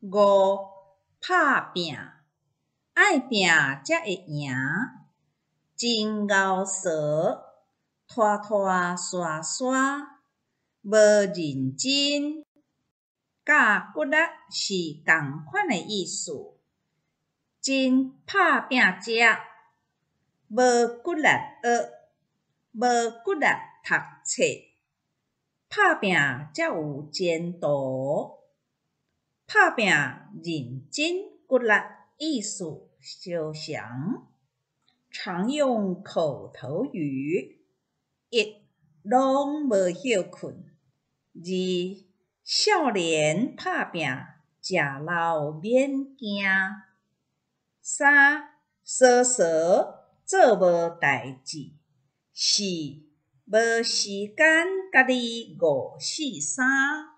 五、拍拼，爱拼则会赢。真 𠰽 傻，拖拖刷刷，无认真，甲骨力是共款诶意思。真拍拼者，无骨力学，无骨力读册，拍拼则有前途。拍拼、认真骨力、艺术修养。常用口头语：一、拢无休困；二、少年拍拼，食老免惊；三、说说做无代志；四、无时间甲你五四三。